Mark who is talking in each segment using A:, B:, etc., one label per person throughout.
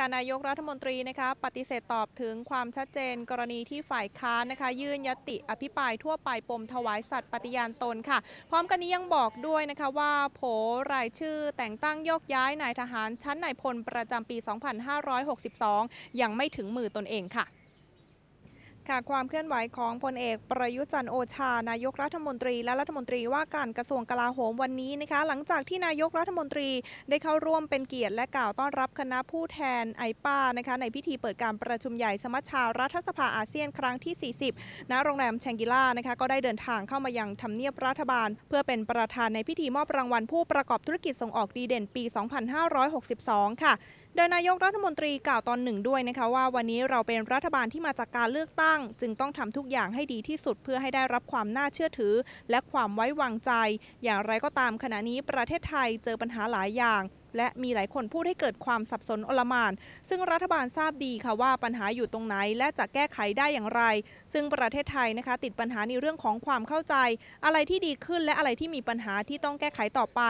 A: ค่ะนายกรัฐมนตรีนะคะ ปฏิเสธตอบถึงความชัดเจนกรณีที่ฝ่ายค้านนะคะ ยื่นยติอภิปรายทั่วไปปมถวายสัตว์ปฏิญาณตนค่ะพร้อมกันนี้ยังบอกด้วยนะคะว่า โผรายชื่อแต่งตั้งโยกย้ายนายทหาร ชั้นนายพลประจำปี 2562 ยังไม่ถึงมือตนเองค่ะค่ะความเคลื่อนไหวของพลเอกประยุจันโอชา นายกรัฐมนตรีและรัฐมนตรีว่าการกระทรวงกลาโหมวันนี้นะคะ หลังจากที่นายกรัฐมนตรี ได้เข้าร่วมเป็นเกียรติและกล่าวต้อนรับคณะผู้แทนไอป้านะคะในพิธีเปิดการประชุมใหญ่สมัชชารัฐสภาอาเซียนครั้งที่ 40 ณ โรงแรมแชงกิล่านะคะก็ได้เดินทางเข้ามายังทำเนียบรัฐบาล เพื่อเป็นประธานในพิธีมอบรางวัลผู้ประกอบธุรกิจส่งออกดีเด่นปี 2562 ค่ะโดยนายกรัฐมนตรีกล่าวตอนหนึ่งด้วยนะคะว่าวันนี้เราเป็นรัฐบาลที่มาจากการเลือกตั้ง จึงต้องทำทุกอย่างให้ดีที่สุดเพื่อให้ได้รับความน่าเชื่อถือ และความไว้วางใจ อย่างไรก็ตามขณะนี้ประเทศไทยเจอปัญหาหลายอย่าง และมีหลายคนพูดให้เกิดความสับสนอลมาน ซึ่งรัฐบาลทราบดีค่ะว่าปัญหาอยู่ตรงไหนและจะแก้ไขได้อย่างไร ซึ่งประเทศไทยนะคะติดปัญหาในเรื่องของความเข้าใจ อะไรที่ดีขึ้นและอะไรที่มีปัญหาที่ต้องแก้ไขต่อไป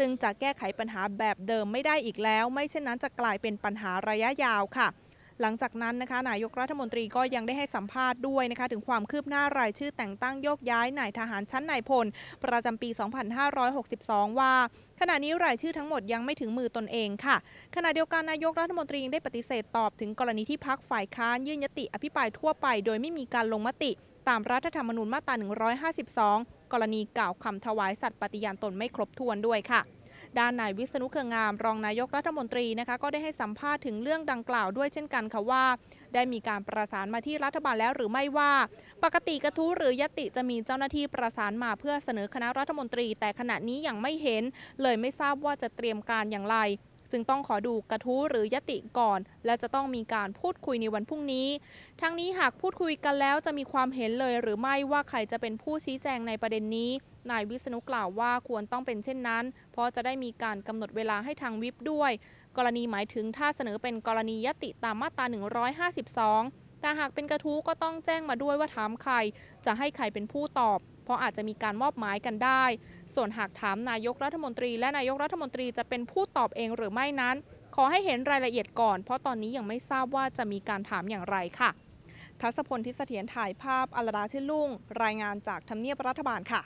A: ซึ่งจะแก้ไขปัญหาแบบเดิมไม่ได้อีกแล้ว ไม่เช่นนั้นจะกลายเป็นปัญหาระยะยาวค่ะ หลังจากนั้นนะคะนายกรัฐมนตรีก็ยังได้ให้สัมภาษณ์ด้วยนะคะถึงความคืบหน้ารายชื่อแต่งตั้งโยกย้ายนายทหารชั้นนายพลประจำปี 2562 ว่า ขณะนี้รายชื่อทั้งหมดยังไม่ถึงมือตนเองค่ะ ขณะเดียวกัน นายกรัฐมนตรียังได้ปฏิเสธตอบถึงกรณีที่พักฝ่ายค้านยื่นยติอภิปรายทั่วไป โดยไม่มีการลงมติามรัฐธรรมนูญมาตรา152 กรณีกล่าวคำถวายสัตย์ปฏิญาณตนไม่ครบถ้วนด้วยค่ะ ด้านนายวิษณุเครืองามรองนายกรัฐมนตรีนะคะ ก็ได้ให้สัมภาษณ์ถึงเรื่องดังกล่าวด้วยเช่นกันค่ะว่า ได้มีการประสานมาที่รัฐบาลแล้วหรือไม่ว่า ปกติกระทู้หรือยติจะมีเจ้าหน้าที่ประสานมาเพื่อเสนอคณะรัฐมนตรี แต่ขณะนี้ยังไม่เห็น เลยไม่ทราบว่าจะเตรียมการอย่างไรจึงต้องขอดูกระทู้หรือยติก่อน และจะต้องมีการพูดคุยในวันพรุ่งนี้ ทั้งนี้หากพูดคุยกันแล้วจะมีความเห็นเลยหรือไม่ว่าใครจะเป็นผู้ชี้แจงในประเด็นนี้ นายวิษณุกล่าวว่าควรต้องเป็นเช่นนั้นเพราะจะได้มีการกำหนดเวลาให้ทางวิบด้วย กรณีหมายถึงถ้าเสนอเป็นกรณียติตามมาตรา 152 แต่หากเป็นกระทู้ก็ต้องแจ้งมาด้วยว่าถามใครจะให้ใครเป็นผู้ตอบ เพราะอาจจะมีการมอบหมายกันได้ส่วนหากถามนายกรัฐมนตรีและนายกรัฐมนตรีจะเป็นผู้ตอบเองหรือไม่นั้น ขอให้เห็นรายละเอียดก่อน เพราะตอนนี้ยังไม่ทราบว่าจะมีการถามอย่างไรค่ะ ทัศพลทิเสถียรถ่ายภาพอลดาชื่นลุ่ง รายงานจากทำเนียบรัฐบาลค่ะ